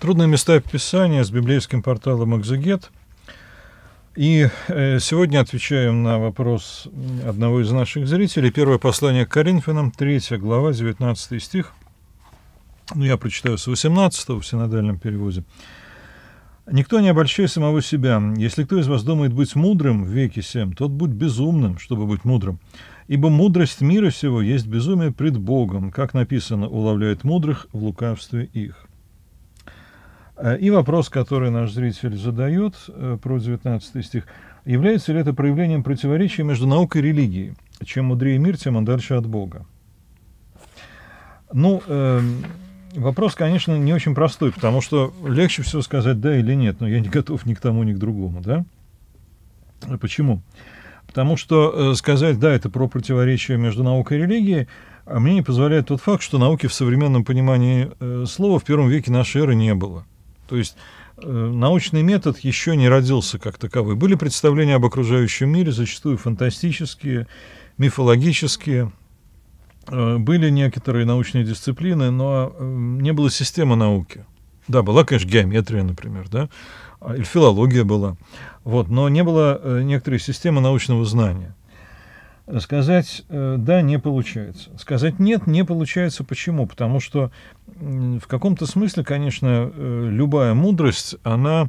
Трудные места писания с библейским порталом «Экзегет». И э, сегодня отвечаем на вопрос одного из наших зрителей. Первое послание к Коринфянам, 3 глава, 19 стих. Ну, я прочитаю с 18 в синодальном переводе. «Никто не обольщай самого себя. Если кто из вас думает быть мудрым в веке семь, тот будь безумным, чтобы быть мудрым. Ибо мудрость мира сего есть безумие пред Богом, как написано, уловляет мудрых в лукавстве их». Э, и вопрос, который наш зритель задает э, про 19 стих. Является ли это проявлением противоречия между наукой и религией? Чем мудрее мир, тем он дальше от Бога. Ну, э, вопрос, конечно, не очень простой, потому что легче всего сказать «да» или «нет», но я не готов ни к тому, ни к другому, да? А почему? Потому что э, сказать «да» — это про противоречие между наукой и религией, а мне не позволяет тот факт, что науки в современном понимании э, слова в первом веке нашей эры не было – то есть э, научный метод еще не родился как таковой. Были представления об окружающем мире, зачастую фантастические, мифологические. Э, были некоторые научные дисциплины, но э, не было системы науки. Да, была, конечно, геометрия, например, да, а, или филология была. Вот, но не было некоторой системы научного знания. Сказать «да» не получается. Сказать «нет» не получается. Почему? Потому что в каком-то смысле, конечно, э, любая мудрость, она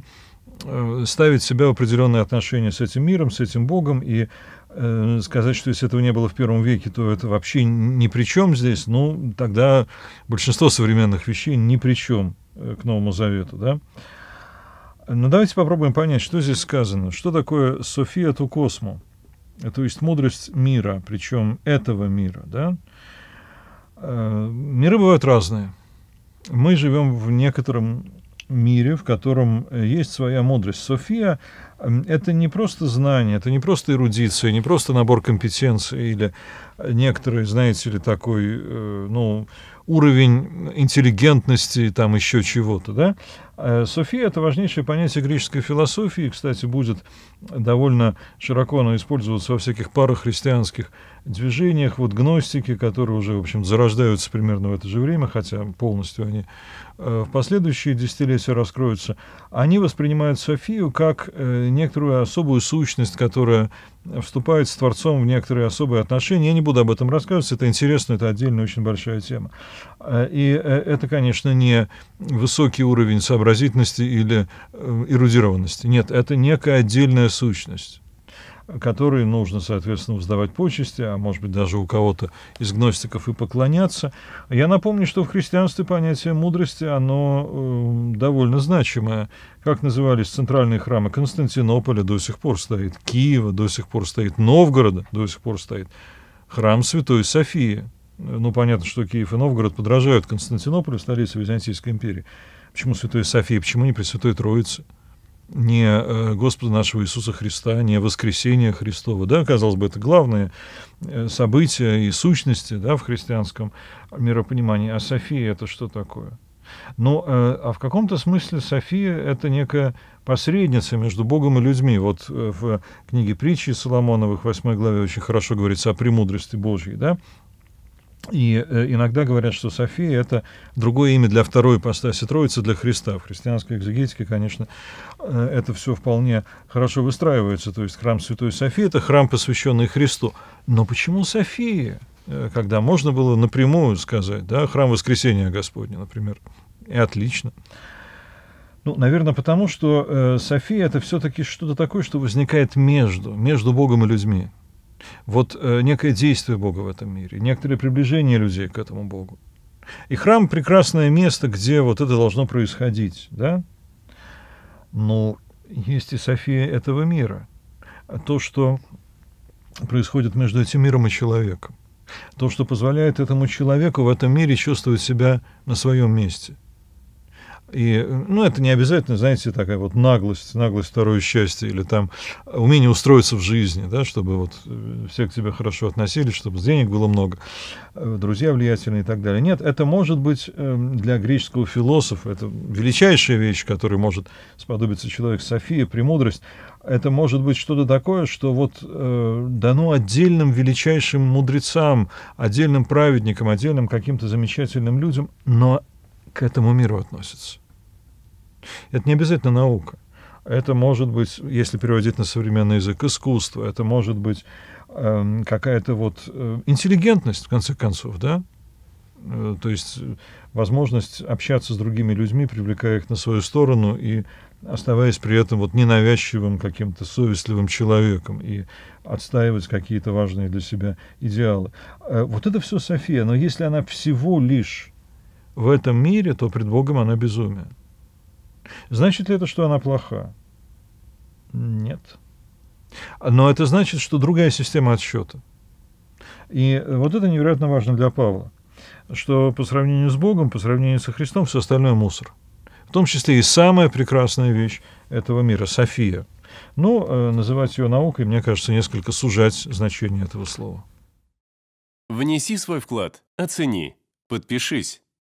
э, ставит себя в определенные отношения с этим миром, с этим Богом, и э, сказать, что если этого не было в первом веке, то это вообще ни при чем здесь, ну, тогда большинство современных вещей ни при чем к Новому Завету, да. Но давайте попробуем понять, что здесь сказано. Что такое София ту косму? То есть мудрость мира, причем этого мира, да? Миры бывают разные мы живем в некотором мире, в котором э, есть своя мудрость. София — это не просто знание, это не просто эрудиция, не просто набор компетенций или некоторый, знаете ли, такой, э, ну, уровень интеллигентности, там еще чего-то, да. Э, София — это важнейшее понятие греческой философии, кстати, будет довольно широко оно использоваться во всяких парах христианских движениях, вот гностики, которые уже, в общем, зарождаются примерно в это же время, хотя полностью они э, в последующие десятилетия раскроются, они воспринимают Софию как некоторую особую сущность, которая вступает с Творцом в некоторые особые отношения. Я не буду буду об этом рассказывать, это интересно, это отдельная очень большая тема. Э, и э, это, конечно, не высокий уровень сообразительности или э, эрудированности. Нет, это некая отдельная сущность которые нужно, соответственно, воздавать почести, а может быть даже у кого-то из гностиков и поклоняться. Я напомню, что в христианстве понятие мудрости, оно э, довольно значимое. Как назывались центральные храмы Константинополя, до сих пор стоит Киева, до сих пор стоит Новгорода, до сих пор стоит храм Святой Софии. Ну, понятно, что Киев и Новгород подражают Константинополю, столице Византийской империи. Почему Святой Софии, почему не Пресвятой Троицы? не э, Господа нашего Иисуса Христа, не воскресение Христова. Да, казалось бы, это главное э, события и сущности да, в христианском миропонимании. А София — это что такое? Но ну, э, а в каком-то смысле София — это некая посредница между Богом и людьми. Вот э, в книге притчи Соломоновых, 8 главе, очень хорошо говорится о премудрости Божьей, да? И э, иногда говорят, что София — это другое имя для второй ипостаси Троицы, для Христа. В христианской экзегетике, конечно, э, это все вполне хорошо выстраивается. То есть храм Святой Софии — это храм, посвященный Христу. Но почему София? Э, когда можно было напрямую сказать, да, храм воскресения Господня, например, и отлично. Ну, наверное, потому что э, София это все-таки что-то такое, что возникает между, между Богом и людьми. Вот э, некое действие Бога в этом мире, некоторое приближение людей к этому Богу. И храм прекрасное место, где вот это должно происходить, да? Но есть и София этого мира, а то, что происходит между этим миром и человеком то, что позволяет этому человеку в этом мире чувствовать себя на своем месте – и, ну, это не обязательно, знаете, такая вот наглость, наглость второе счастье, или там умение устроиться в жизни, да, чтобы вот э, все к тебе хорошо относились, чтобы денег было много, э, друзья влиятельные и так далее. Нет, это может быть э, для греческого философа, это величайшая вещь, которой может сподобиться человек София, премудрость, это может быть что-то такое, что вот э, дано отдельным величайшим мудрецам, отдельным праведникам, отдельным каким-то замечательным людям, но к этому миру относится. Это не обязательно наука. Это может быть, если переводить на современный язык, искусство. Это может быть э, какая-то вот э, интеллигентность, в конце концов, да? Э, то есть э, возможность общаться с другими людьми, привлекая их на свою сторону и оставаясь при этом вот ненавязчивым каким-то совестливым человеком и отстаивать какие-то важные для себя идеалы. Э, вот это все София, но если она всего лишь в этом мире, то пред Богом она безумие. Значит ли это, что она плоха? Нет. Но это значит, что другая система отсчета. И вот это невероятно важно для Павла, что по сравнению с Богом, по сравнению со Христом, все остальное мусор. В том числе и самая прекрасная вещь этого мира – София. Но ну, э, называть ее наукой, мне кажется, несколько сужать значение этого слова. Внеси свой вклад, оцени, подпишись